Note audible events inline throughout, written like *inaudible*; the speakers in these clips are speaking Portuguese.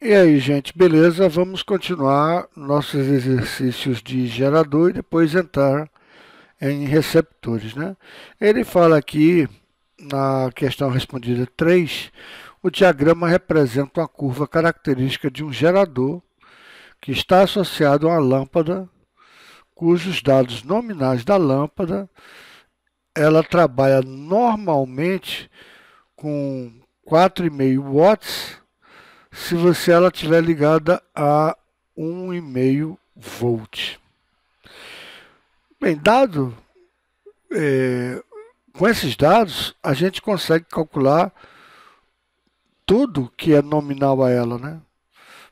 E aí, gente, beleza? Vamos continuar nossos exercícios de gerador e depois entrar em receptores, né? Ele fala aqui, na questão respondida 3, o diagrama representa uma curva característica de um gerador que está associado a uma lâmpada cujos dados nominais da lâmpada ela trabalha normalmente com 4,5 watts se você ela tiver ligada a 1,5 volt. Bem, dado é, com esses dados, a gente consegue calcular tudo que é nominal a ela, né?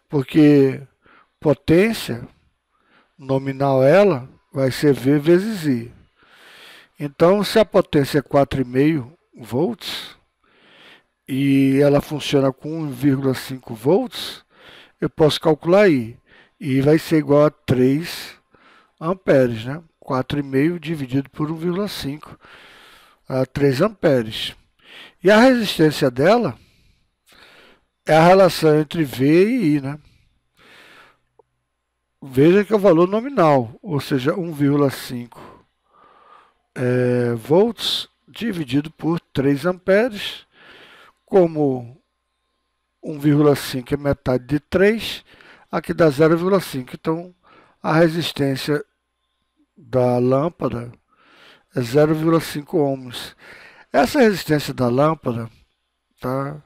Porque potência nominal a ela vai ser V vezes I. Então, se a potência é 4,5 volts, e ela funciona com 1,5 volts, eu posso calcular aí. E vai ser igual a 3 amperes, né? 4,5 dividido por 1,5 a 3 amperes. E a resistência dela é a relação entre V e I, né? Veja que é o valor nominal, ou seja, 1,5 é, eh, volts dividido por 3 amperes como 1,5 é metade de 3, aqui dá 0,5. Então, a resistência da lâmpada é 0,5 ohms. Essa resistência da lâmpada, tá?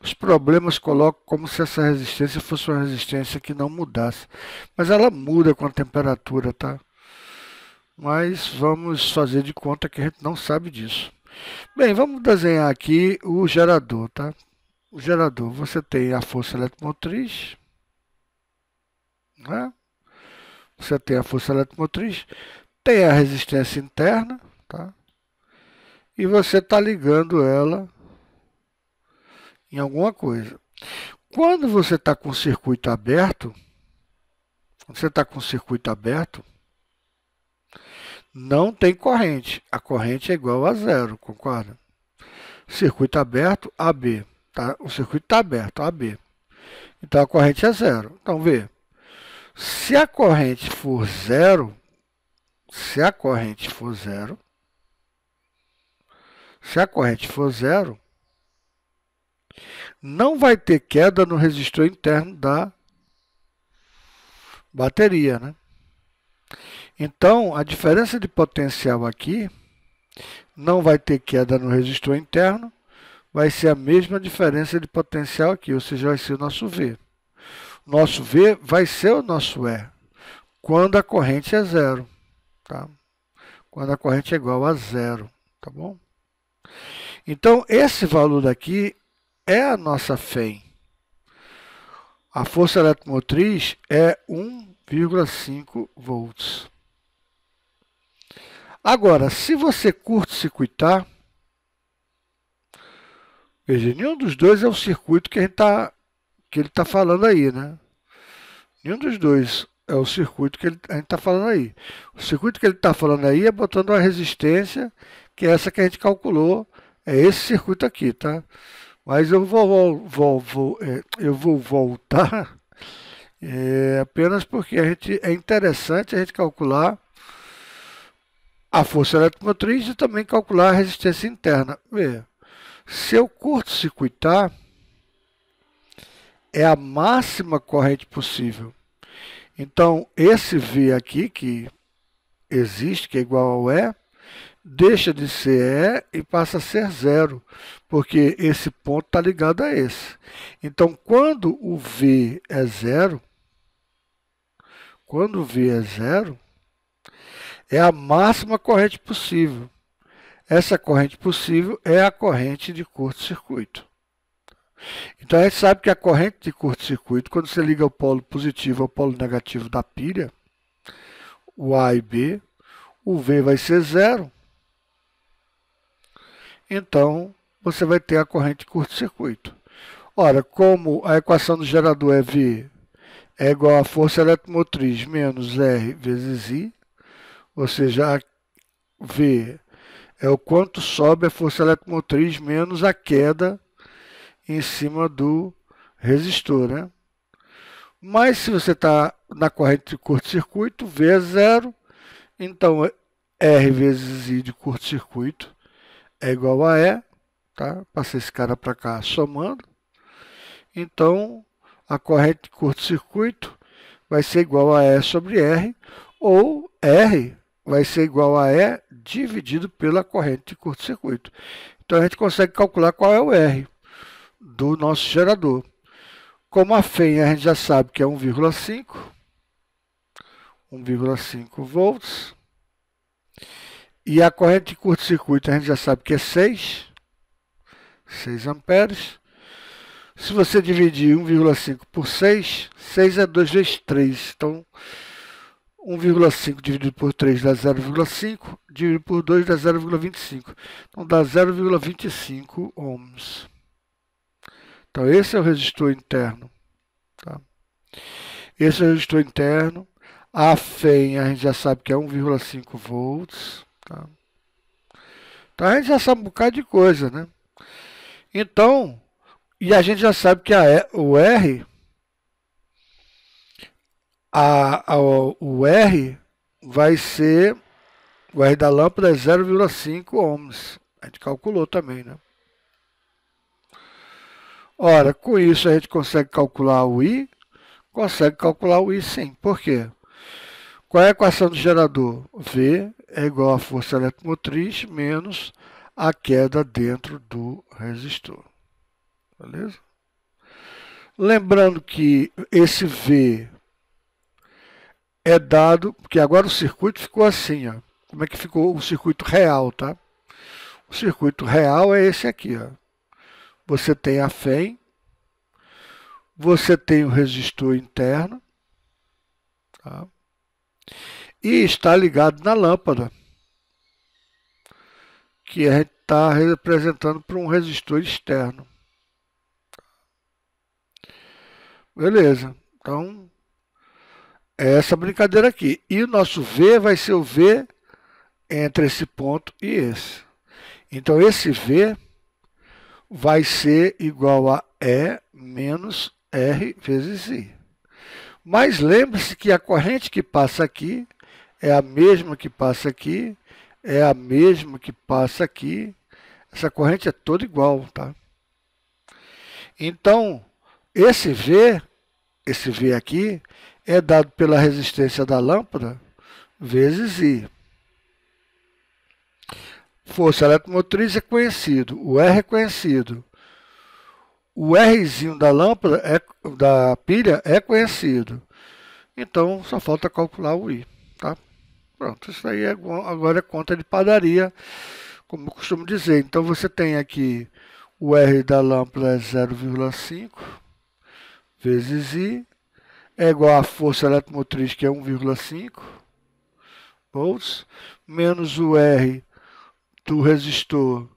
os problemas colocam como se essa resistência fosse uma resistência que não mudasse. Mas ela muda com a temperatura, tá? Mas vamos fazer de conta que a gente não sabe disso. Bem, vamos desenhar aqui o gerador, tá? O gerador, você tem a força eletromotriz, né? Você tem a força eletromotriz, tem a resistência interna, tá? E você está ligando ela em alguma coisa. Quando você está com o circuito aberto, quando você está com o circuito aberto, não tem corrente. A corrente é igual a zero, concorda? Circuito aberto, AB. Tá? O circuito está aberto, AB. Então a corrente é zero. Então vê. Se a corrente for zero, se a corrente for zero, se a corrente for zero, não vai ter queda no resistor interno da bateria, né? Então, a diferença de potencial aqui não vai ter queda no resistor interno, vai ser a mesma diferença de potencial aqui, ou seja, vai ser o nosso V. Nosso V vai ser o nosso E, quando a corrente é zero, tá? Quando a corrente é igual a zero, tá bom? Então, esse valor daqui é a nossa FEM. A força eletromotriz é 1,5 volts. Agora, se você curto-circuitar, veja, nenhum dos dois é o circuito que, a gente tá, que ele está falando aí, né? Nenhum dos dois é o circuito que ele, a gente está falando aí. O circuito que ele está falando aí é botando uma resistência, que é essa que a gente calculou, é esse circuito aqui, tá? Mas eu vou, vou, vou é, eu vou voltar *laughs* é, apenas porque a gente, é interessante a gente calcular a força eletromotriz e também calcular a resistência interna. Vê, se eu curto-circuitar, é a máxima corrente possível. Então, esse V aqui, que existe, que é igual ao E, deixa de ser E e passa a ser zero, porque esse ponto está ligado a esse. Então, quando o V é zero, quando o V é zero, é a máxima corrente possível. Essa corrente possível é a corrente de curto-circuito. Então a gente sabe que a corrente de curto-circuito, quando você liga o polo positivo ao polo negativo da pilha, o A e B, o V vai ser zero. Então você vai ter a corrente de curto-circuito. Ora, como a equação do gerador é V é igual a força eletromotriz menos R vezes I, ou seja, V é o quanto sobe a força eletromotriz menos a queda em cima do resistor. Né? Mas se você está na corrente de curto-circuito, V é zero, então R vezes I de curto-circuito é igual a E, tá? passei esse cara para cá somando, então a corrente de curto-circuito vai ser igual a E sobre R, ou R vai ser igual a E dividido pela corrente de curto-circuito. Então a gente consegue calcular qual é o R do nosso gerador. Como a FEM a gente já sabe que é 1,5, 1,5 volts. E a corrente de curto-circuito a gente já sabe que é 6, 6 amperes. Se você dividir 1,5 por 6, 6 é 2 vezes 3. Então, 1,5 dividido por 3 dá 0,5, dividido por 2 dá 0,25. Então dá 0,25 ohms. Então esse é o resistor interno. Tá? Esse é o resistor interno. A FEM a gente já sabe que é 1,5 volts. Tá? Então a gente já sabe um bocado de coisa, né? Então, e a gente já sabe que a, o R a, a, o R vai ser. O R da lâmpada é 0,5 ohms. A gente calculou também, né? Ora, com isso a gente consegue calcular o I? Consegue calcular o I sim. Por quê? Qual é a equação do gerador? V é igual à força eletromotriz menos a queda dentro do resistor. Beleza? Lembrando que esse V é dado, porque agora o circuito ficou assim, ó. Como é que ficou o circuito real, tá? O circuito real é esse aqui, ó. Você tem a FEM, você tem o resistor interno, tá? E está ligado na lâmpada, que a gente está representando por um resistor externo. Beleza. Então, é essa brincadeira aqui. E o nosso V vai ser o V entre esse ponto e esse. Então, esse V vai ser igual a E menos R vezes I. Mas lembre-se que a corrente que passa aqui é a mesma que passa aqui, é a mesma que passa aqui. Essa corrente é toda igual, tá? Então, esse V, esse V aqui, é dado pela resistência da lâmpada vezes I. Força eletromotriz é conhecido, o R é conhecido. O Rzinho da lâmpada, é, da pilha, é conhecido. Então, só falta calcular o I. Tá? Pronto, isso aí é, agora é conta de padaria, como eu costumo dizer. Então, você tem aqui o R da lâmpada é 0,5 vezes I é igual à força eletromotriz, que é 1,5 volts, menos o R do resistor,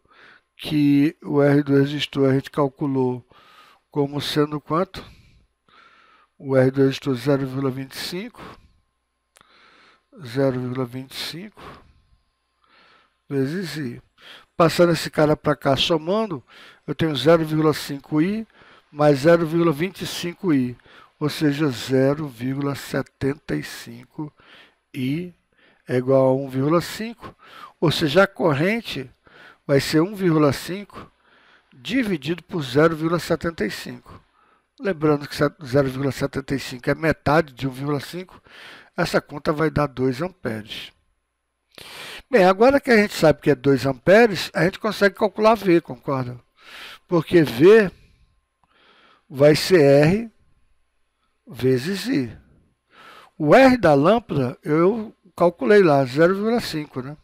que o R do resistor a gente calculou como sendo quanto? O R do resistor 0,25, 0,25 vezes I. Passando esse cara para cá, somando, eu tenho 0,5i mais 0,25i ou seja, 0,75 I é igual a 1,5, ou seja, a corrente vai ser 1,5 dividido por 0,75. Lembrando que 0,75 é metade de 1,5, essa conta vai dar 2 amperes. Bem, agora que a gente sabe que é 2 amperes, a gente consegue calcular V, concorda? Porque V vai ser R vezes I. O R da lâmpada eu calculei lá, 0,5, né?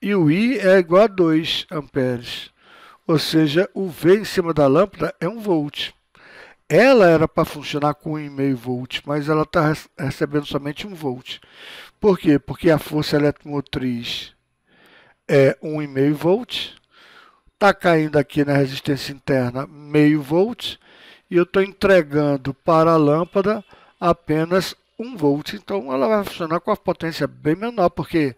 E o I é igual a 2 amperes. Ou seja, o V em cima da lâmpada é 1 volt. Ela era para funcionar com 1,5 volt, mas ela está recebendo somente 1 volt. Por quê? Porque a força eletromotriz é 1,5 volt. Está caindo aqui na resistência interna meio volt e eu estou entregando para a lâmpada apenas 1 volt. Então ela vai funcionar com a potência bem menor, porque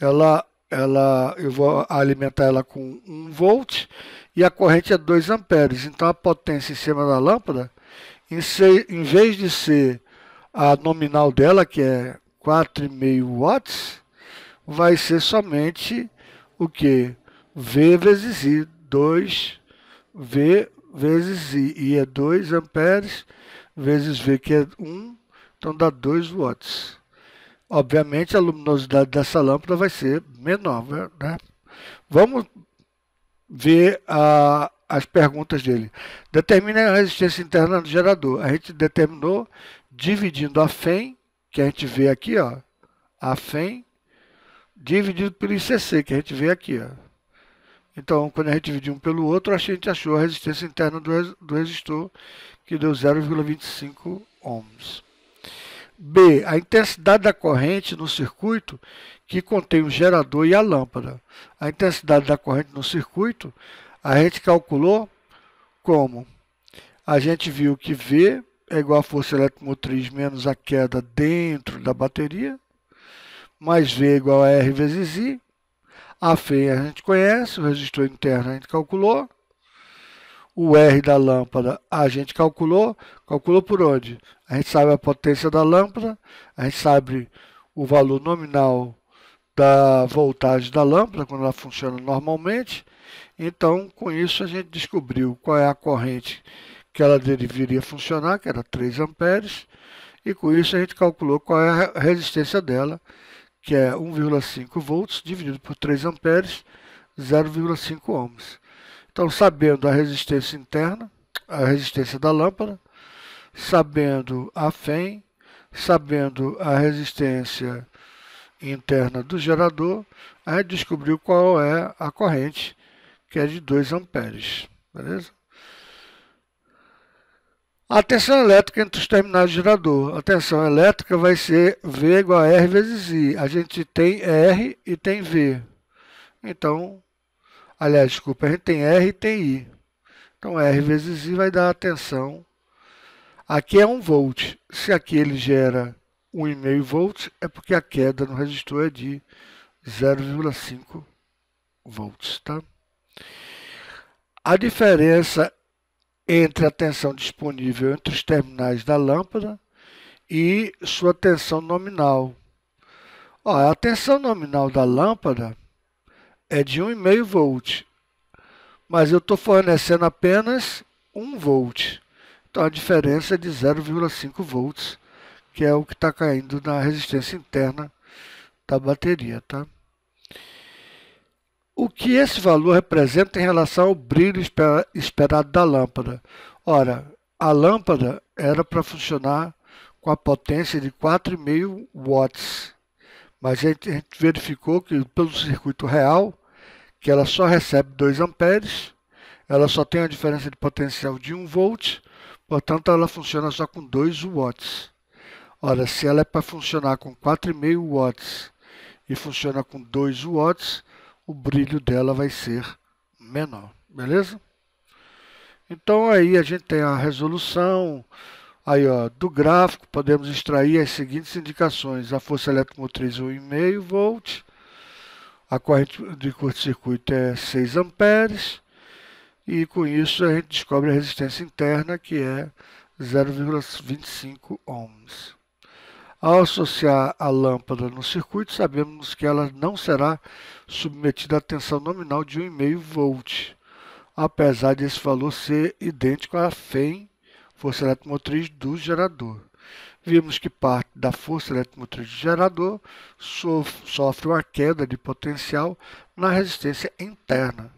ela, ela, eu vou alimentar ela com 1 volt e a corrente é 2 amperes. Então a potência em cima da lâmpada, em, ser, em vez de ser a nominal dela, que é 4,5 watts, vai ser somente o que? V vezes I, 2 V vezes I, I é 2 amperes, vezes V que é 1, então dá 2 watts. Obviamente a luminosidade dessa lâmpada vai ser menor, né? né? Vamos ver a, as perguntas dele. Determine a resistência interna do gerador. A gente determinou dividindo a FEM, que a gente vê aqui, ó, a FEM, dividido pelo ICC, que a gente vê aqui, ó. Então, quando a gente dividiu um pelo outro, a gente achou a resistência interna do, do resistor, que deu 0,25 ohms. B. A intensidade da corrente no circuito que contém o gerador e a lâmpada. A intensidade da corrente no circuito a gente calculou como? A gente viu que V é igual a força eletromotriz menos a queda dentro da bateria, mais V é igual a R vezes I, a FEI a gente conhece, o resistor interno a gente calculou. O R da lâmpada a gente calculou. Calculou por onde? A gente sabe a potência da lâmpada, a gente sabe o valor nominal da voltagem da lâmpada quando ela funciona normalmente. Então, com isso, a gente descobriu qual é a corrente que ela deveria funcionar, que era 3 amperes, e com isso a gente calculou qual é a resistência dela, que é 1,5 volts dividido por 3 amperes, 0,5 ohms. Então, sabendo a resistência interna, a resistência da lâmpada, sabendo a FEM, sabendo a resistência interna do gerador, a gente descobriu qual é a corrente, que é de 2 amperes. Beleza? A tensão elétrica entre os terminais do gerador. A tensão elétrica vai ser V igual a R vezes I. A gente tem R e tem V. Então, aliás, desculpa, a gente tem R e tem I. Então, R vezes I vai dar a tensão. Aqui é 1 volt. Se aqui ele gera 1,5 volts, é porque a queda no resistor é de 0,5 volts. Tá? A diferença entre a tensão disponível entre os terminais da lâmpada e sua tensão nominal. Ó, a tensão nominal da lâmpada é de 1,5 volt, mas eu estou fornecendo apenas 1 volt. Então a diferença é de 0,5 volts, que é o que está caindo na resistência interna da bateria, tá? o que esse valor representa em relação ao brilho esperado da lâmpada. Ora, a lâmpada era para funcionar com a potência de 4,5 watts, mas a gente verificou que pelo circuito real, que ela só recebe 2 amperes, ela só tem a diferença de potencial de 1 volt, portanto ela funciona só com 2 watts. Ora, se ela é para funcionar com 4,5 watts e funciona com 2 watts, o brilho dela vai ser menor, beleza? Então aí a gente tem a resolução aí ó, do gráfico, podemos extrair as seguintes indicações: a força eletromotriz é 1,5 volt, a corrente de curto-circuito é 6 amperes, e com isso a gente descobre a resistência interna que é 0,25 ohms. Ao associar a lâmpada no circuito, sabemos que ela não será submetida à tensão nominal de 1,5 V, apesar desse valor ser idêntico à FEM, força eletromotriz do gerador. Vimos que parte da força eletromotriz do gerador sofre uma queda de potencial na resistência interna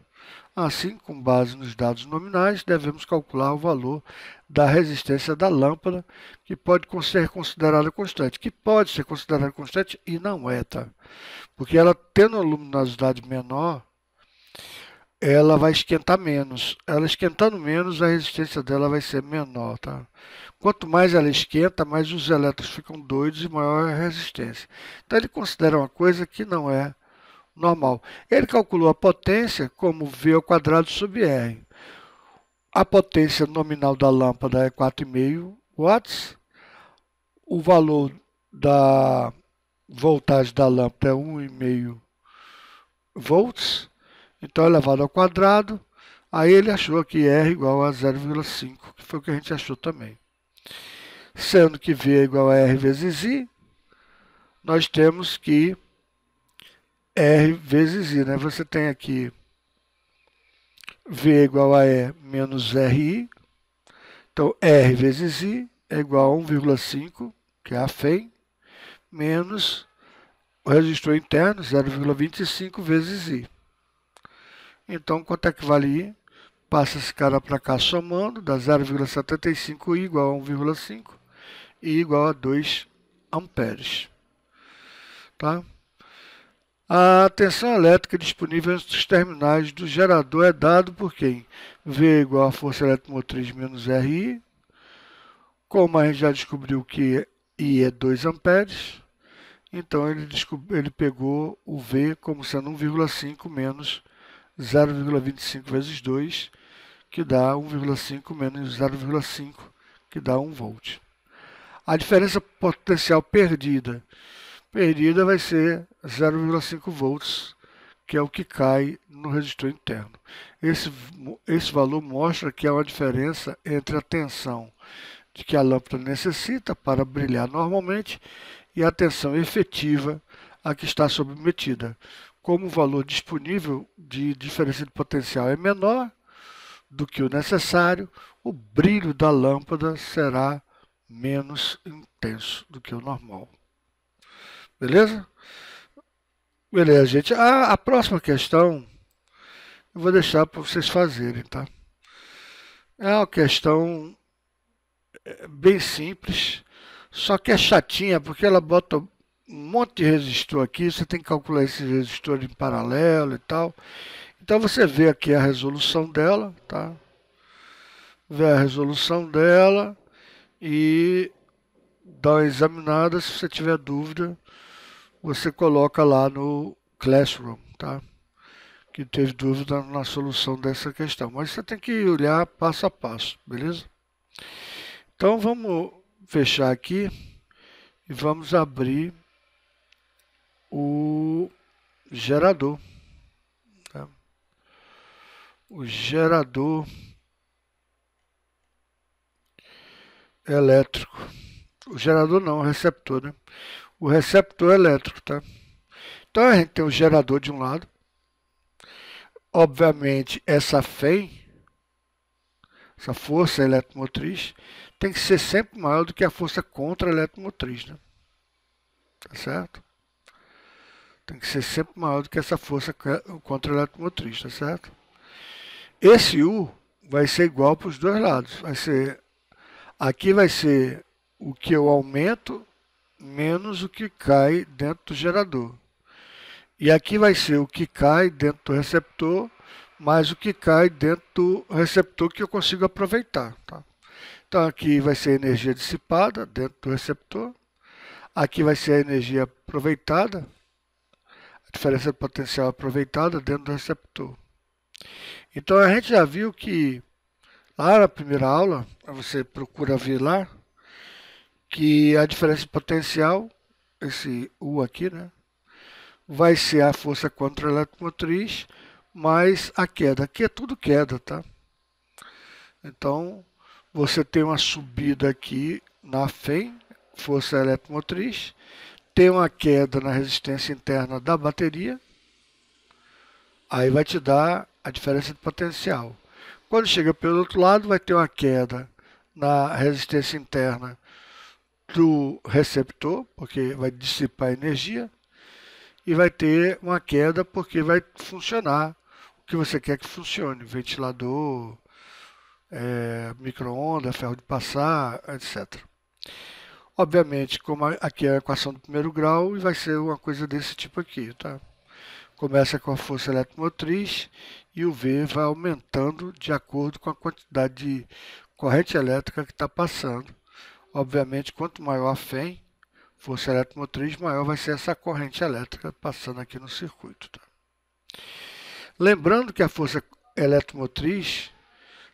Assim, com base nos dados nominais, devemos calcular o valor da resistência da lâmpada, que pode ser considerada constante, que pode ser considerada constante e não é, tá? Porque ela tendo uma luminosidade menor, ela vai esquentar menos. Ela esquentando menos, a resistência dela vai ser menor, tá? Quanto mais ela esquenta, mais os elétrons ficam doidos e maior a resistência. Então ele considera uma coisa que não é normal. Ele calculou a potência como V ao quadrado sub R. A potência nominal da lâmpada é 4,5 watts. O valor da voltagem da lâmpada é 1,5 volts. Então, elevado ao quadrado. Aí ele achou que R igual a 0,5, que foi o que a gente achou também. Sendo que V é igual a R vezes I, nós temos que R vezes I. Né? Você tem aqui V igual a E menos RI. Então, R vezes I é igual a 1,5, que é a FEM, menos o resistor interno, 0,25 vezes I. Então, quanto é que vale I? Passa esse cara para cá somando, dá 0,75 I igual a 1,5 e igual a 2 amperes. Tá? A tensão elétrica disponível entre os terminais do gerador é dado por quem? V igual a força eletromotriz menos RI. Como a gente já descobriu que I é 2 amperes, então ele, ele pegou o V como sendo 1,5 menos 0,25 vezes 2, que dá 1,5 menos 0,5, que dá 1 volt. A diferença potencial perdida perdida vai ser 0,5 volts, que é o que cai no resistor interno. Esse, esse valor mostra que há uma diferença entre a tensão de que a lâmpada necessita para brilhar normalmente e a tensão efetiva a que está submetida. Como o valor disponível de diferença de potencial é menor do que o necessário, o brilho da lâmpada será menos intenso do que o normal. Beleza? Beleza, gente. A, a próxima questão eu vou deixar para vocês fazerem, tá? É uma questão é, bem simples, só que é chatinha, porque ela bota um monte de resistor aqui, você tem que calcular esse resistor em paralelo e tal. Então você vê aqui a resolução dela, tá? Vê a resolução dela e dá uma examinada se você tiver dúvida você coloca lá no Classroom, tá? Que teve dúvida na solução dessa questão. Mas você tem que olhar passo a passo, beleza? Então vamos fechar aqui e vamos abrir o gerador. Tá? O gerador elétrico. O gerador não, o receptor, né? o receptor elétrico, tá? Então a gente tem o gerador de um lado, obviamente essa FEM, essa força eletromotriz, tem que ser sempre maior do que a força contra eletromotriz, né? Tá certo? Tem que ser sempre maior do que essa força contra eletromotriz, tá certo? Esse U vai ser igual para os dois lados. Vai ser, aqui vai ser o que eu aumento menos o que cai dentro do gerador. E aqui vai ser o que cai dentro do receptor, mais o que cai dentro do receptor que eu consigo aproveitar. Tá? Então aqui vai ser a energia dissipada dentro do receptor. Aqui vai ser a energia aproveitada, a diferença de potencial aproveitada dentro do receptor. Então a gente já viu que lá na primeira aula, você procura ver lá, que a diferença de potencial, esse U aqui, né, vai ser a força contra eletromotriz mais a queda. Aqui é tudo queda, tá? Então, você tem uma subida aqui na FEM, força eletromotriz, tem uma queda na resistência interna da bateria, aí vai te dar a diferença de potencial. Quando chega pelo outro lado, vai ter uma queda na resistência interna do receptor, porque vai dissipar energia, e vai ter uma queda porque vai funcionar o que você quer que funcione, ventilador, é, micro ondas ferro de passar, etc. Obviamente, como aqui é a equação do primeiro grau, e vai ser uma coisa desse tipo aqui, tá? Começa com a força eletromotriz e o V vai aumentando de acordo com a quantidade de corrente elétrica que está passando Obviamente, quanto maior a FEM, força eletromotriz, maior vai ser essa corrente elétrica passando aqui no circuito. Tá? Lembrando que a força eletromotriz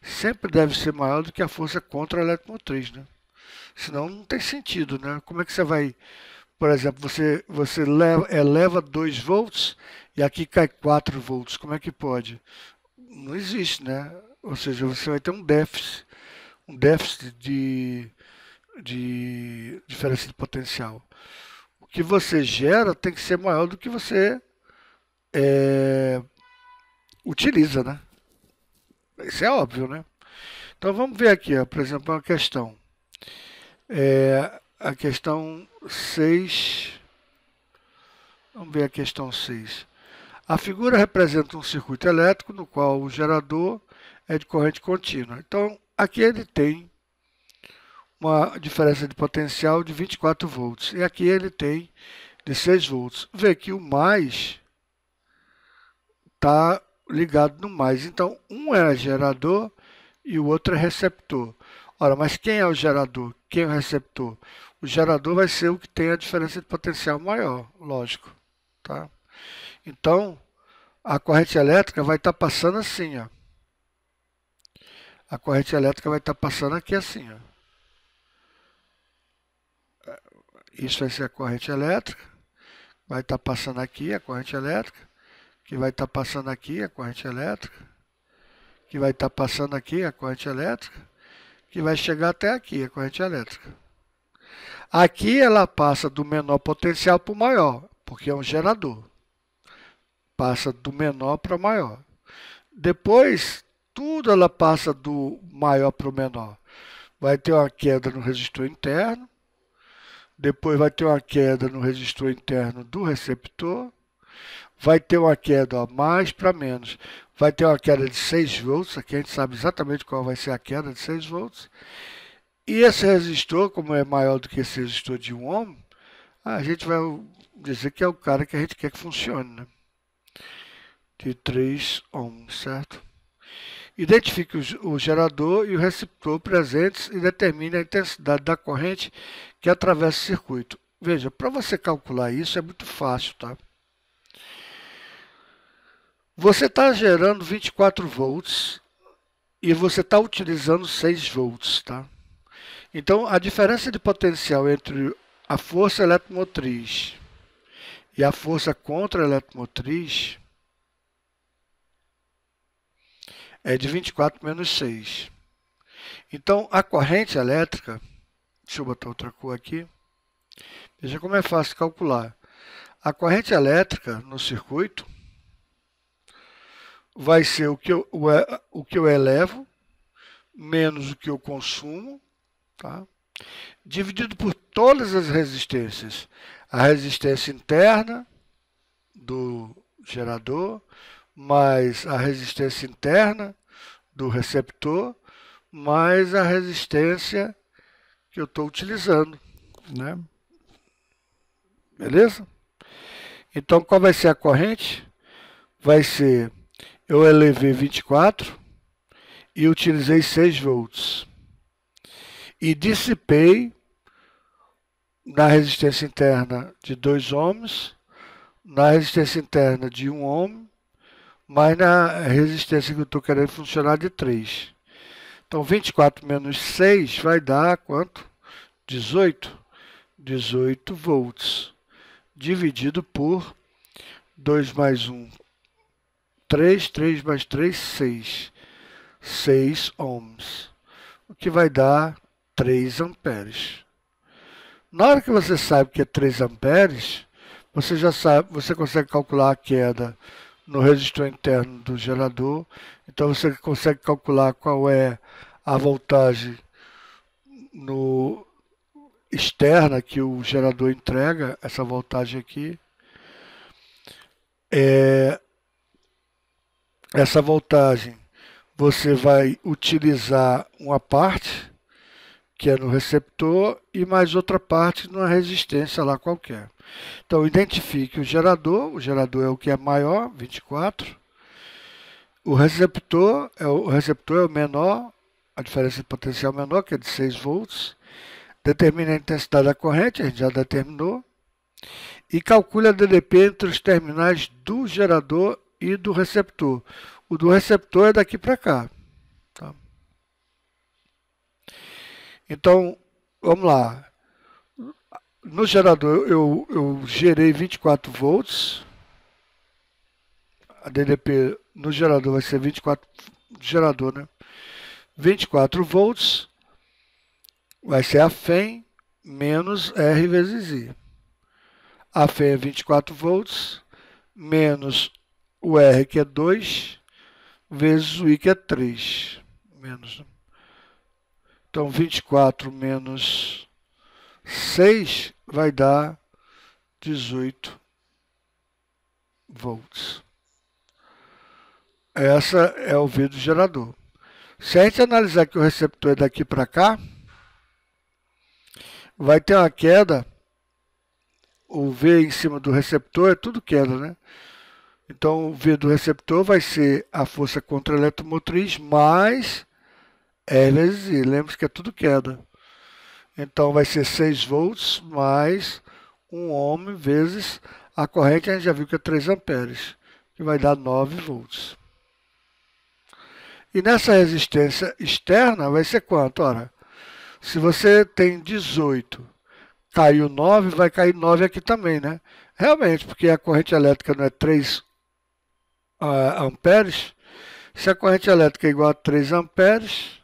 sempre deve ser maior do que a força contra a eletromotriz, né? Senão não tem sentido, né? Como é que você vai, por exemplo, você, você leva, eleva 2 volts e aqui cai 4 volts, como é que pode? Não existe, né? Ou seja, você vai ter um déficit, um déficit de de diferença de potencial. O que você gera tem que ser maior do que você é, utiliza, né? Isso é óbvio, né? Então vamos ver aqui, ó, por exemplo, uma questão. É, a questão 6. Vamos ver a questão 6. A figura representa um circuito elétrico no qual o gerador é de corrente contínua. Então, aqui ele tem uma diferença de potencial de 24 volts. E aqui ele tem de 6 volts. Vê que o mais está ligado no mais. Então, um é gerador e o outro é receptor. Ora, mas quem é o gerador? Quem é o receptor? O gerador vai ser o que tem a diferença de potencial maior, lógico. Tá? Então, a corrente elétrica vai estar tá passando assim. Ó. A corrente elétrica vai estar tá passando aqui assim. Ó. Isso vai ser a corrente elétrica. Vai estar tá passando aqui a corrente elétrica. Que vai estar tá passando aqui a corrente elétrica. Que vai estar tá passando aqui a corrente elétrica. Que vai chegar até aqui a corrente elétrica. Aqui ela passa do menor potencial para o maior, porque é um gerador. Passa do menor para o maior. Depois, tudo ela passa do maior para o menor. Vai ter uma queda no resistor interno, depois vai ter uma queda no resistor interno do receptor, vai ter uma queda ó, mais para menos, vai ter uma queda de 6 volts, aqui a gente sabe exatamente qual vai ser a queda de 6 volts, e esse resistor, como é maior do que esse resistor de 1 ohm, a gente vai dizer que é o cara que a gente quer que funcione, né? de 3 ohms, certo? Identifique o gerador e o receptor presentes e determine a intensidade da corrente que atravessa o circuito. Veja, para você calcular isso é muito fácil, tá? Você está gerando 24 volts e você está utilizando 6 volts, tá? Então, a diferença de potencial entre a força eletromotriz e a força contra-eletromotriz é de 24 menos 6. Então, a corrente elétrica, deixa eu botar outra cor aqui, veja como é fácil calcular. A corrente elétrica no circuito vai ser o que eu, o, é, o que eu elevo menos o que eu consumo, tá? dividido por todas as resistências. A resistência interna do gerador, mais a resistência interna do receptor mais a resistência que eu estou utilizando, né? Beleza? Então, qual vai ser a corrente? Vai ser, eu elevei 24 e utilizei 6 volts. E dissipei na resistência interna de 2 ohms, na resistência interna de 1 ohm mas na resistência que eu estou querendo é funcionar de 3. Então, 24 menos 6 vai dar quanto? 18. 18 volts. Dividido por 2 mais 1, 3. 3 mais 3, 6. 6 ohms. O que vai dar 3 amperes. Na hora que você sabe que é 3 amperes, você já sabe, você consegue calcular a queda no resistor interno do gerador. Então você consegue calcular qual é a voltagem no externa que o gerador entrega, essa voltagem aqui. É, essa voltagem você vai utilizar uma parte que é no receptor e mais outra parte numa resistência lá qualquer. Então, identifique o gerador, o gerador é o que é maior, 24. O receptor é o, o receptor é o menor, a diferença de potencial menor, que é de 6 volts. Determine a intensidade da corrente, a gente já determinou. E calcule a DDP entre os terminais do gerador e do receptor. O do receptor é daqui para cá. Tá? Então, vamos lá no gerador eu, eu gerei 24 volts. A DDP no gerador vai ser 24 gerador, né? 24 volts vai ser a FEM menos R vezes I. A FEM é 24 volts menos o R que é 2 vezes o I que é 3. Menos. Então 24 menos 6 vai dar 18 volts. Essa é o V do gerador. Se a gente analisar que o receptor é daqui para cá, vai ter uma queda. O V em cima do receptor é tudo queda, né? Então, o V do receptor vai ser a força contra eletromotriz mais L vezes I. Lembre-se que é tudo queda. Então vai ser 6 volts mais 1 ohm vezes a corrente, a gente já viu que é 3 amperes, que vai dar 9 volts. E nessa resistência externa vai ser quanto? Ora, se você tem 18, caiu 9, vai cair 9 aqui também, né? Realmente, porque a corrente elétrica não é 3 uh, ah, amperes, se a corrente elétrica é igual a 3 amperes,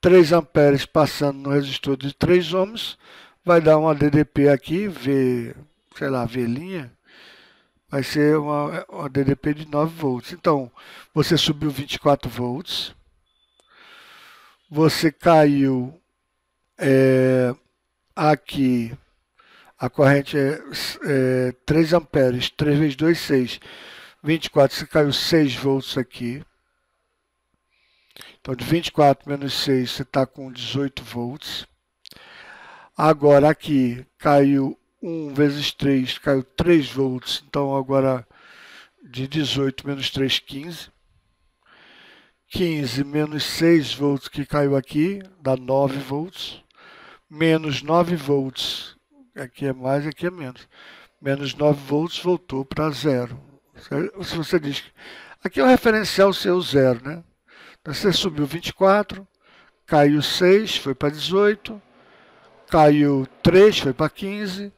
3 amperes passando no resistor de 3 ohms, vai dar uma DDP aqui, V, sei lá, V linha, vai ser uma, uma DDP de 9 volts. Então, você subiu 24 volts, você caiu é, aqui, a corrente é, é 3 amperes, 3 vezes 2, 6, 24, você caiu 6 volts aqui. Então, de 24 menos 6, você está com 18 volts. Agora, aqui, caiu 1 vezes 3, caiu 3 volts. Então, agora, de 18 menos 3, 15. 15 menos 6 volts que caiu aqui, dá 9 volts. Menos 9 volts, aqui é mais, aqui é menos. Menos 9 volts voltou para zero. Se você diz, aqui é o referencial seu zero, né? Você subiu 24, caiu 6, foi para 18, caiu 3, foi para 15,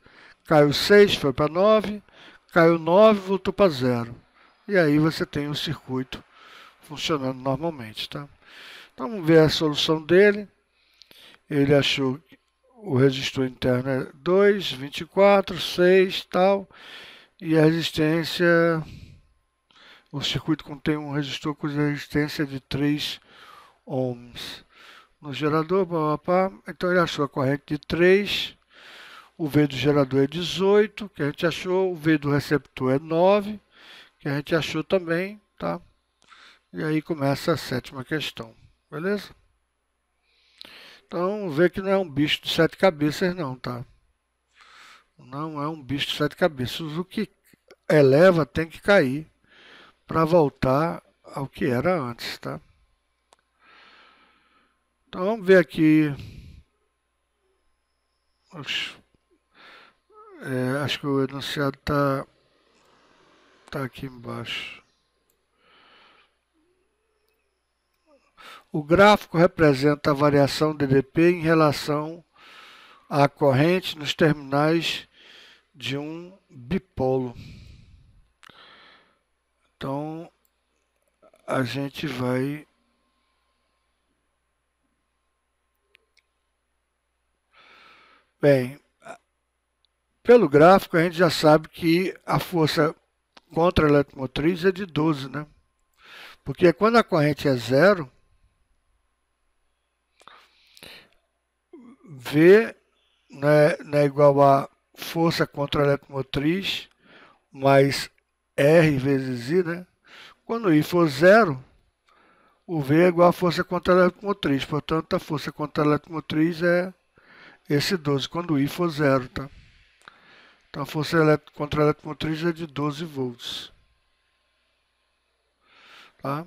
caiu 6, foi para 9, caiu 9, voltou para 0. E aí você tem o circuito funcionando normalmente, tá? Então, vamos ver a solução dele. Ele achou o resistor interno é 2, 24, 6, tal, e a resistência o circuito contém um resistor cuja resistência é de 3 ohms. No gerador, então ele achou a corrente de 3, o V do gerador é 18, que a gente achou, o V do receptor é 9, que a gente achou também, tá? E aí começa a sétima questão, beleza? Então, vê que não é um bicho de sete cabeças não, tá? Não é um bicho de sete cabeças. O que eleva tem que cair para voltar ao que era antes, tá? Então vamos ver aqui é, acho que o enunciado está tá aqui embaixo. O gráfico representa a variação DDP em relação à corrente nos terminais de um bipolo. Então a gente vai Bem, pelo gráfico a gente já sabe que a força contra a eletromotriz é de 12, né? Porque quando a corrente é zero, V não é né, igual a força contra a eletromotriz mais R vezes I, né? Quando I for zero, o V é igual à força contra eletromotriz. Portanto, a força contra eletromotriz é esse 12, quando I for zero, tá? Então, a força eletro, contra eletromotriz é de 12 volts. Tá?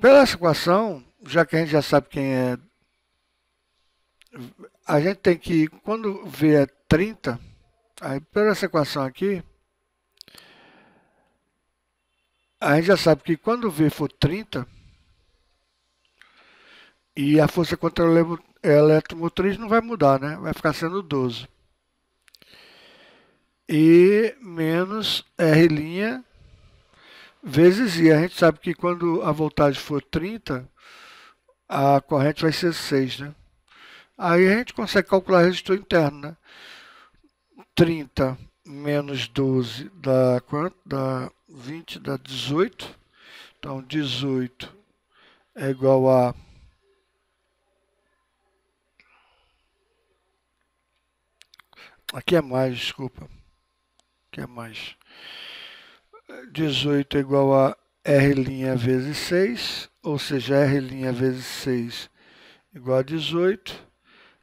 Pela essa equação, já que a gente já sabe quem é, a gente tem que, quando V é 30, aí pela essa equação aqui, a gente já sabe que quando o V for 30 e a força contra a eletromotriz não vai mudar, né? Vai ficar sendo 12. E menos R' vezes I. A gente sabe que quando a voltagem for 30, a corrente vai ser 6, né? Aí a gente consegue calcular o resistor interno, né? 30 menos 12 dá quanto? Dá 20 dá 18. Então, 18 é igual a Aqui é mais, desculpa. Aqui é mais. 18 é igual a R' vezes 6, ou seja, R' vezes 6 igual a 18.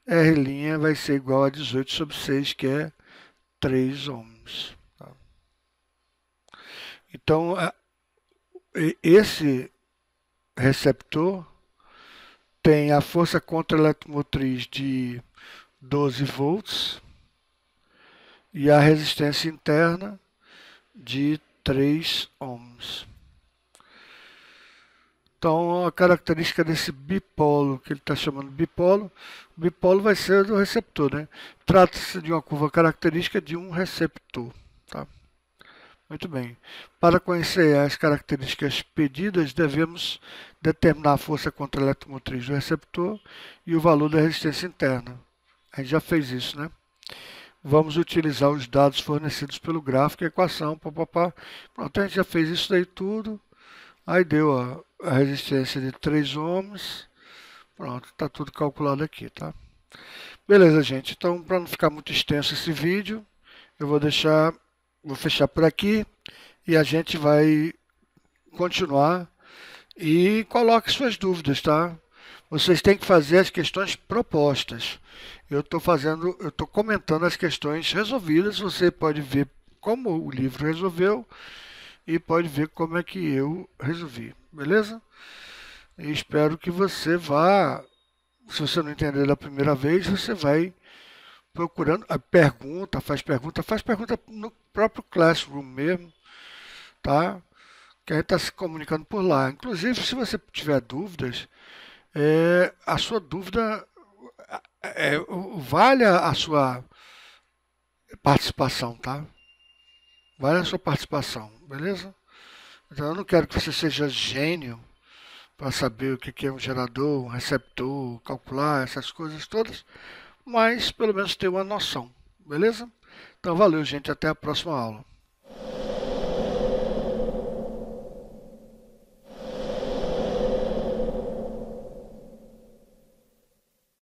R' vai ser igual a 18 sobre 6, que é 3 ohms. Então, esse receptor tem a força contra eletromotriz de 12 volts e a resistência interna de 3 ohms. Então, a característica desse bipolo, que ele está chamando bipolo, o bipolo vai ser do receptor. Né? Trata-se de uma curva característica de um receptor. Tá? Muito bem. Para conhecer as características pedidas, devemos determinar a força contra eletromotriz do receptor e o valor da resistência interna. A gente já fez isso, né? Vamos utilizar os dados fornecidos pelo gráfico, a equação, Pronto, a gente já fez isso daí tudo. Aí deu a, a resistência de 3 ohms. Pronto, está tudo calculado aqui, tá? Beleza, gente. Então, para não ficar muito extenso esse vídeo, eu vou deixar vou fechar por aqui e a gente vai continuar e coloque suas dúvidas, tá? Vocês têm que fazer as questões propostas. Eu estou fazendo, eu estou comentando as questões resolvidas. Você pode ver como o livro resolveu e pode ver como é que eu resolvi, beleza? E espero que você vá, se você não entender da primeira vez, você vai procurando, a ah, pergunta, faz pergunta, faz pergunta no próprio Classroom mesmo, tá? Que a gente está se comunicando por lá. Inclusive, se você tiver dúvidas, é, a sua dúvida é, é, vale a sua participação, tá? Vale a sua participação, beleza? Então, eu não quero que você seja gênio para saber o que é um gerador, um receptor, calcular essas coisas todas mas pelo menos ter uma noção, beleza? Então valeu, gente, até a próxima aula.